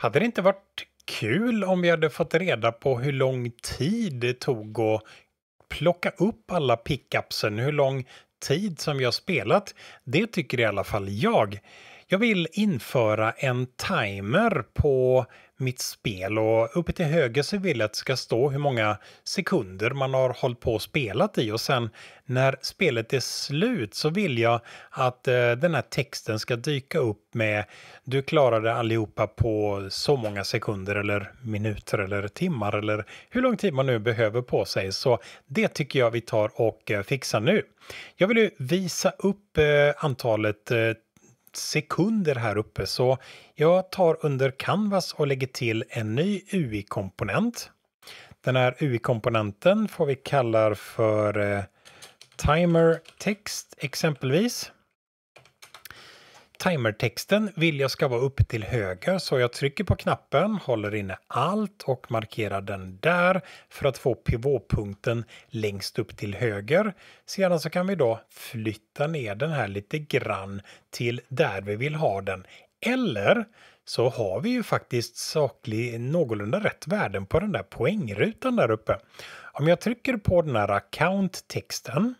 Hade det inte varit kul om vi hade fått reda på hur lång tid det tog att plocka upp alla pickupsen, hur lång tid som vi har spelat? Det tycker i alla fall jag. Jag vill införa en timer på mitt spel och uppe till höger så vill jag att det ska stå hur många sekunder man har hållit på och spelat i och sen när spelet är slut så vill jag att eh, den här texten ska dyka upp med du klarade allihopa på så många sekunder eller minuter eller timmar eller hur lång tid man nu behöver på sig så det tycker jag vi tar och eh, fixar nu. Jag vill ju visa upp eh, antalet sekunder här uppe så jag tar under Canvas och lägger till en ny UI-komponent. Den här UI-komponenten får vi kalla för eh, timer text exempelvis. Timertexten vill jag ska vara uppe till höger så jag trycker på knappen, håller inne allt och markerar den där för att få pivotpunkten längst upp till höger. Sedan så kan vi då flytta ner den här lite grann till där vi vill ha den. Eller så har vi ju faktiskt saklig, någorlunda rätt värden på den där poängrutan där uppe. Om jag trycker på den här account-texten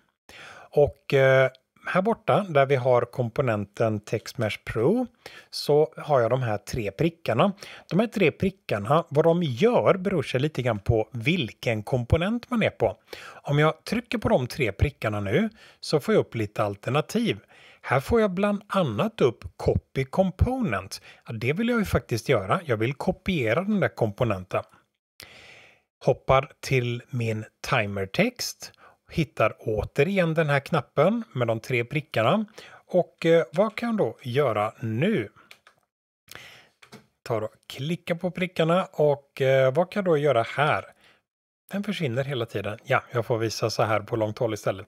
och eh, här borta där vi har komponenten TextMesh Pro så har jag de här tre prickarna. De här tre prickarna, vad de gör beror sig lite grann på vilken komponent man är på. Om jag trycker på de tre prickarna nu så får jag upp lite alternativ. Här får jag bland annat upp Copy Component. Ja, det vill jag ju faktiskt göra. Jag vill kopiera den där komponenten. Hoppar till min Timer timertext hittar återigen den här knappen med de tre prickarna. Och eh, vad kan jag då göra nu? Tar och klickar på prickarna och eh, vad kan jag då göra här? Den försvinner hela tiden. Ja, jag får visa så här på långt håll istället.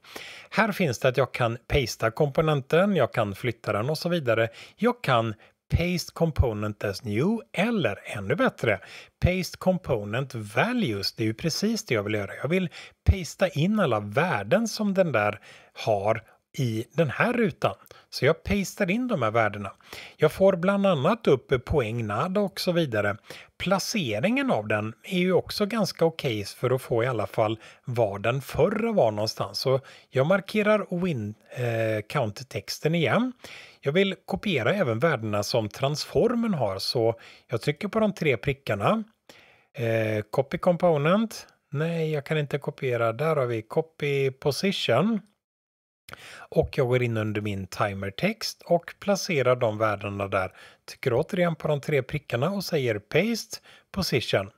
Här finns det att jag kan pasta komponenten, jag kan flytta den och så vidare. Jag kan Paste Component as New eller ännu bättre Paste Component Values. Det är ju precis det jag vill göra. Jag vill pasta in alla värden som den där har i den här rutan. Så jag pastar in de här värdena. Jag får bland annat upp poängnad och så vidare. Placeringen av den är ju också ganska okej okay för att få i alla fall var den förra var någonstans. Så jag markerar win eh, count-texten igen. Jag vill kopiera även värdena som transformen har så jag trycker på de tre prickarna. Eh, copy component. Nej, jag kan inte kopiera. Där har vi copy position. Och jag går in under min timertext och placerar de värdena där. Trycker återigen på de tre prickarna och säger paste position.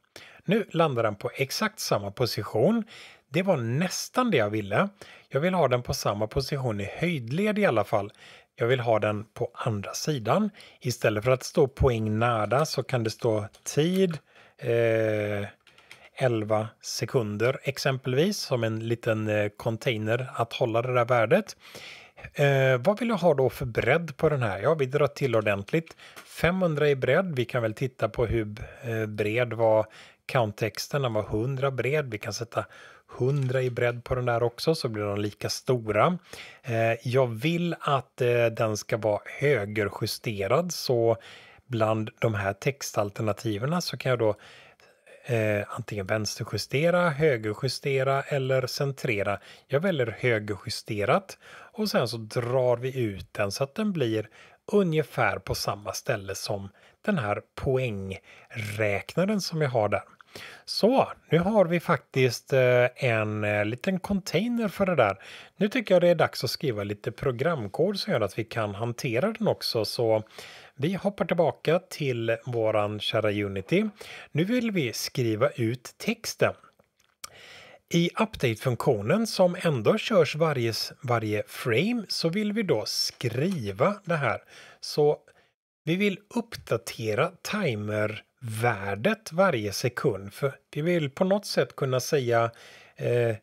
Nu landar den på exakt samma position. Det var nästan det jag ville. Jag vill ha den på samma position i höjdled i alla fall. Jag vill ha den på andra sidan. Istället för att stå poäng nära så kan det stå tid eh, 11 sekunder exempelvis som en liten eh, container att hålla det där värdet. Eh, vad vill jag ha då för bredd på den här? Ja, vi drar till ordentligt. 500 i bredd. Vi kan väl titta på hur eh, bred var count-texten. Den var 100 bred. Vi kan sätta 100 i bredd på den där också så blir de lika stora. Eh, jag vill att eh, den ska vara högerjusterad så bland de här textalternativen så kan jag då eh, antingen vänsterjustera, högerjustera eller centrera. Jag väljer högerjusterat och sen så drar vi ut den så att den blir ungefär på samma ställe som den här poängräknaren som jag har där. Så nu har vi faktiskt eh, en eh, liten container för det där. Nu tycker jag det är dags att skriva lite programkod som gör att vi kan hantera den också. Så vi hoppar tillbaka till våran kära Unity. Nu vill vi skriva ut texten. I update-funktionen som ändå körs varje, varje frame så vill vi då skriva det här. Så vi vill uppdatera timer värdet varje sekund. För vi vill på något sätt kunna säga eh,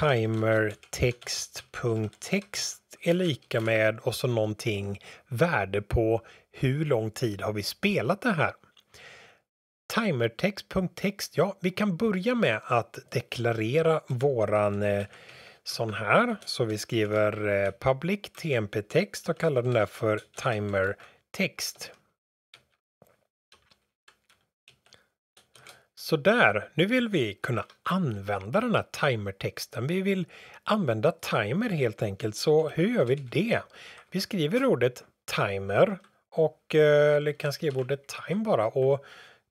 timertext.text är lika med och så någonting värde på hur lång tid har vi spelat det här. Timertext.text, ja, vi kan börja med att deklarera våran eh, sån här. Så vi skriver eh, public tmp-text och kallar den där för timertext. Sådär, nu vill vi kunna använda den här timertexten. Vi vill använda timer helt enkelt, så hur gör vi det? Vi skriver ordet timer och eh, eller kan skriva ordet time bara och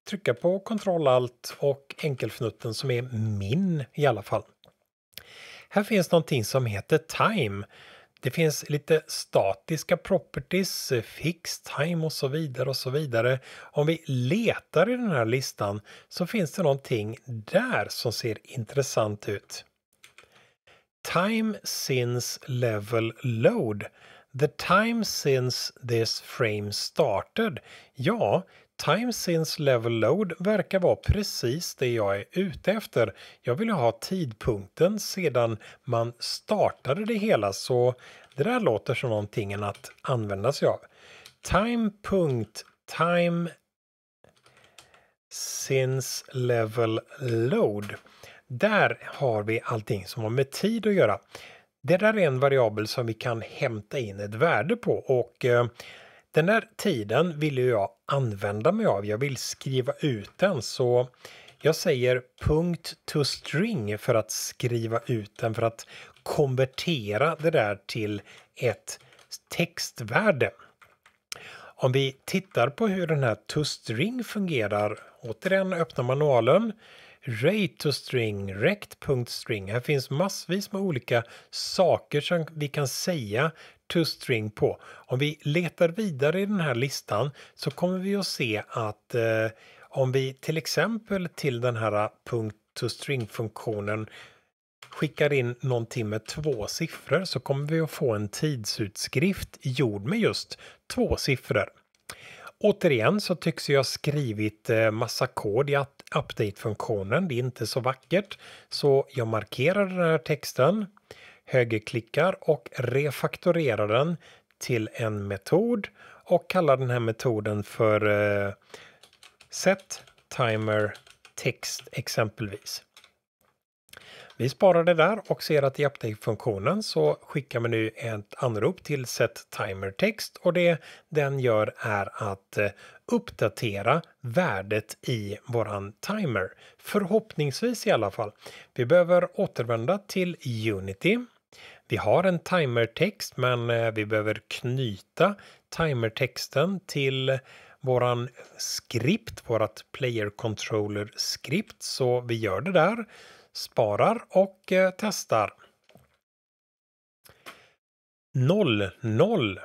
trycka på Ctrl Alt och enkelfnutten som är min i alla fall. Här finns någonting som heter time det finns lite statiska properties, fixed time och så vidare och så vidare. Om vi letar i den här listan så finns det någonting där som ser intressant ut. Time since level load. The time since this frame started. Ja, Time since level load verkar vara precis det jag är ute efter. Jag vill ha tidpunkten sedan man startade det hela så det där låter som någonting att använda sig av. Time.time since level load. Där har vi allting som har med tid att göra. Det där är en variabel som vi kan hämta in ett värde på och eh, den där tiden vill jag använda mig av. Jag vill skriva ut den så jag säger punkt to string för att skriva ut den för att konvertera det där till ett textvärde. Om vi tittar på hur den här to-string fungerar, återigen öppna manualen, rate to string, rect.string. Här finns massvis med olika saker som vi kan säga to string på. Om vi letar vidare i den här listan så kommer vi att se att eh, om vi till exempel till den här eh, punkt to string funktionen skickar in någonting med två siffror så kommer vi att få en tidsutskrift gjord med just två siffror. Återigen så tycks jag skrivit eh, massa kod i update-funktionen. Det är inte så vackert. Så jag markerar den här texten högerklickar och refaktorerar den till en metod och kallar den här metoden för eh, set timer text exempelvis. Vi sparar det där och ser att i update-funktionen så skickar man nu ett anrop till set timer text och det den gör är att eh, uppdatera värdet i våran timer. Förhoppningsvis i alla fall. Vi behöver återvända till Unity vi har en timertext men eh, vi behöver knyta timertexten till våran skript, vårat player controller skript. Så vi gör det där, sparar och eh, testar. 0, 0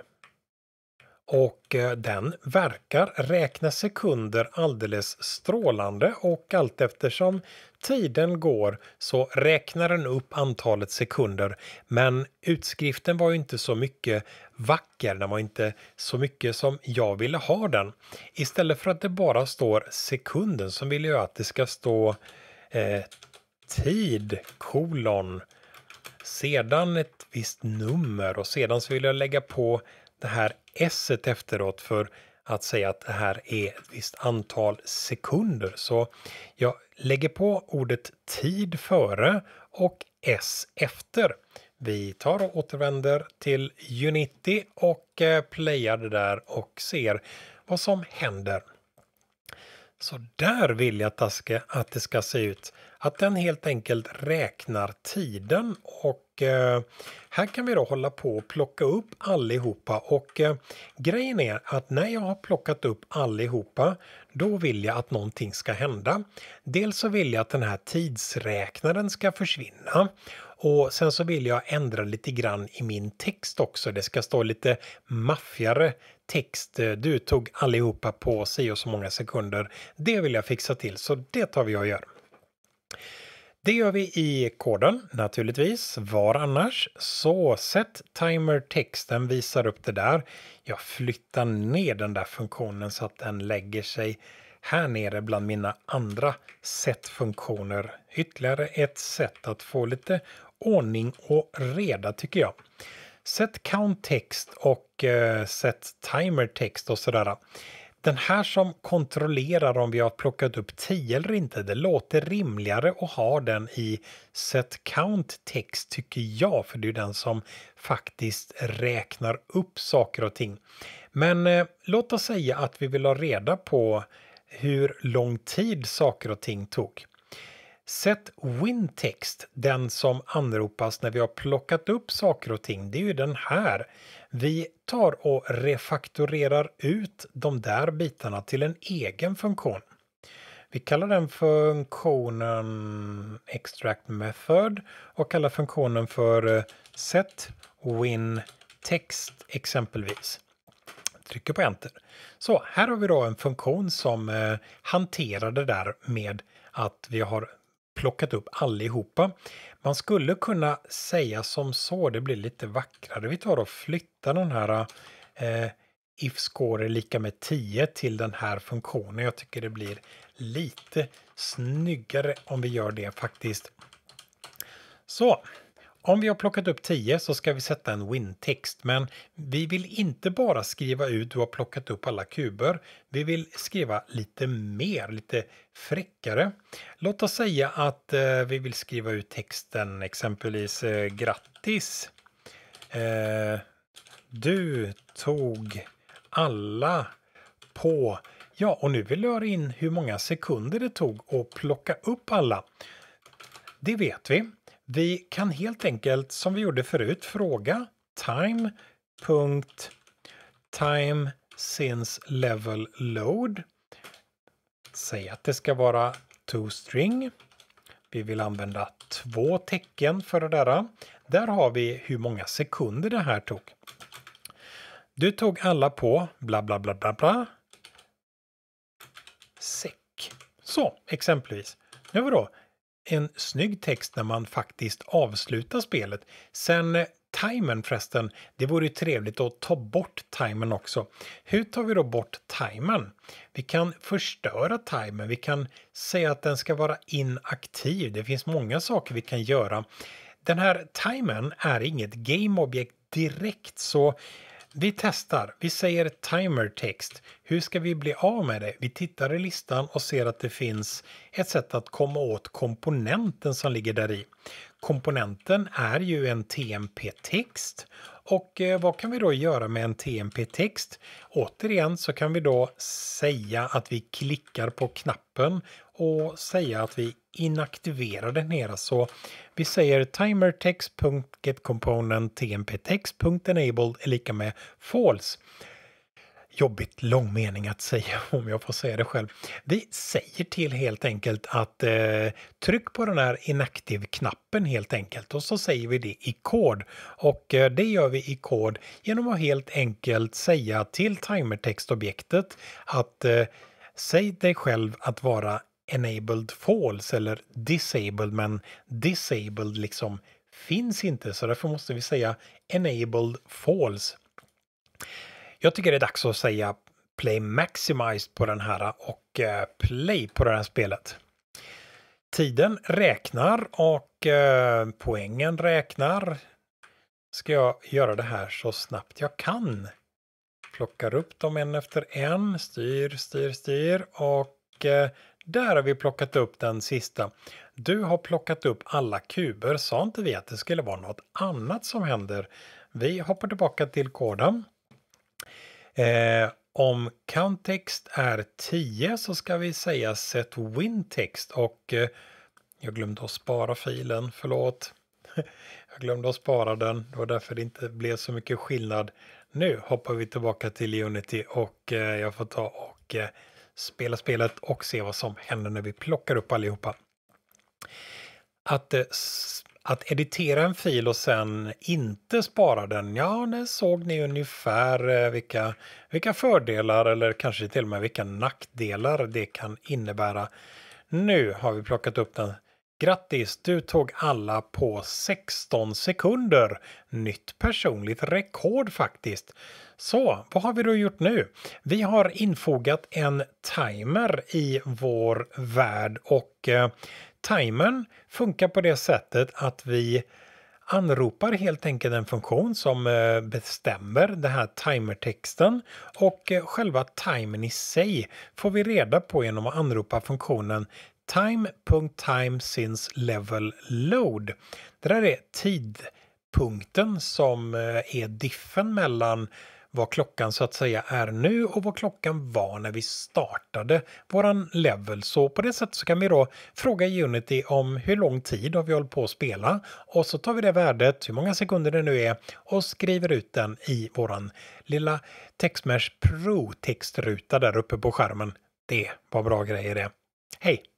och eh, den verkar räkna sekunder alldeles strålande och allt eftersom tiden går så räknar den upp antalet sekunder. Men utskriften var ju inte så mycket vacker, den var inte så mycket som jag ville ha den. Istället för att det bara står sekunden så vill jag att det ska stå eh, tid kolon sedan ett visst nummer och sedan så vill jag lägga på det här s efteråt för att säga att det här är ett visst antal sekunder. Så jag lägger på ordet tid före och s efter. Vi tar och återvänder till Unity och eh, playar det där och ser vad som händer. Så där vill jag att det ska se ut. Att den helt enkelt räknar tiden och Eh, här kan vi då hålla på och plocka upp allihopa och eh, grejen är att när jag har plockat upp allihopa då vill jag att någonting ska hända. Dels så vill jag att den här tidsräknaren ska försvinna och sen så vill jag ändra lite grann i min text också. Det ska stå lite maffigare text. Du tog allihopa på si och så många sekunder. Det vill jag fixa till så det tar vi och gör. Det gör vi i koden naturligtvis. Var annars? Så sätt timer texten visar upp det där. Jag flyttar ner den där funktionen så att den lägger sig här nere bland mina andra sätt funktioner. Ytterligare ett sätt att få lite ordning och reda tycker jag. Sätt count text och eh, sätt timer text och sådär den här som kontrollerar om vi har plockat upp 10 eller inte, det låter rimligare att ha den i set count text tycker jag, för det är den som faktiskt räknar upp saker och ting. Men eh, låt oss säga att vi vill ha reda på hur lång tid saker och ting tog. Set WinText, den som anropas när vi har plockat upp saker och ting, det är ju den här vi tar och refaktorerar ut de där bitarna till en egen funktion. Vi kallar den funktionen extract method och kallar funktionen för eh, set win text exempelvis. Trycker på enter. Så här har vi då en funktion som eh, hanterar det där med att vi har plockat upp allihopa. Man skulle kunna säga som så, det blir lite vackrare. Vi tar och flyttar den här eh, if score lika med 10 till den här funktionen. Jag tycker det blir lite snyggare om vi gör det faktiskt. Så. Om vi har plockat upp 10 så ska vi sätta en win-text men vi vill inte bara skriva ut du har plockat upp alla kuber. Vi vill skriva lite mer, lite fräckare. Låt oss säga att eh, vi vill skriva ut texten exempelvis eh, grattis. Eh, du tog alla på Ja, och nu vill jag in hur många sekunder det tog att plocka upp alla. Det vet vi. Vi kan helt enkelt, som vi gjorde förut, fråga time.time since level load. Säg att det ska vara toString. Vi vill använda två tecken för det där. Där har vi hur många sekunder det här tog. Du tog alla på bla bla bla bla bla. Sek. Så, exempelvis. Nu vadå? en snygg text när man faktiskt avslutar spelet. Sen eh, timern förresten, det vore ju trevligt att ta bort timern också. Hur tar vi då bort timern? Vi kan förstöra timern, vi kan säga att den ska vara inaktiv. Det finns många saker vi kan göra. Den här timern är inget gameobjekt direkt så vi testar. Vi säger timer text. Hur ska vi bli av med det? Vi tittar i listan och ser att det finns ett sätt att komma åt komponenten som ligger där i. Komponenten är ju en TMP-text och eh, vad kan vi då göra med en TMP-text? Återigen så kan vi då säga att vi klickar på knappen och säga att vi inaktiverar den här. Så vi säger timertext.getComponent tmptext.enable är lika med false jobbigt lång mening att säga om jag får säga det själv. Vi säger till helt enkelt att eh, tryck på den här inactive-knappen helt enkelt och så säger vi det i kod. Och eh, det gör vi i kod genom att helt enkelt säga till timertextobjektet att eh, säg dig själv att vara enabled false eller disabled men disabled liksom finns inte så därför måste vi säga enabled false. Jag tycker det är dags att säga Play Maximized på den här och eh, Play på det här spelet. Tiden räknar och eh, poängen räknar. Ska jag göra det här så snabbt jag kan. Plockar upp dem en efter en, styr, styr, styr och eh, där har vi plockat upp den sista. Du har plockat upp alla kuber, sa inte vi att det skulle vara något annat som händer? Vi hoppar tillbaka till koden. Eh, om counttext är 10 så ska vi säga set wintext och eh, jag glömde att spara filen, förlåt. jag glömde att spara den, det var därför det inte blev så mycket skillnad. Nu hoppar vi tillbaka till Unity och eh, jag får ta och eh, spela spelet och se vad som händer när vi plockar upp allihopa. Att eh, att editera en fil och sen inte spara den, ja, när såg ni ungefär eh, vilka, vilka fördelar eller kanske till och med vilka nackdelar det kan innebära. Nu har vi plockat upp den. Grattis, du tog alla på 16 sekunder. Nytt personligt rekord faktiskt. Så vad har vi då gjort nu? Vi har infogat en timer i vår värld och eh, Timern funkar på det sättet att vi anropar helt enkelt en funktion som eh, bestämmer den här timertexten och eh, själva timern i sig får vi reda på genom att anropa funktionen time.time since level load. Det där är tidpunkten som eh, är diffen mellan vad klockan så att säga är nu och vad klockan var när vi startade våran level. Så på det sättet så kan vi då fråga Unity om hur lång tid har vi hållit på att spela och så tar vi det värdet, hur många sekunder det nu är och skriver ut den i våran lilla Texmesh Pro textruta där uppe på skärmen. Det var bra grejer det. Hej!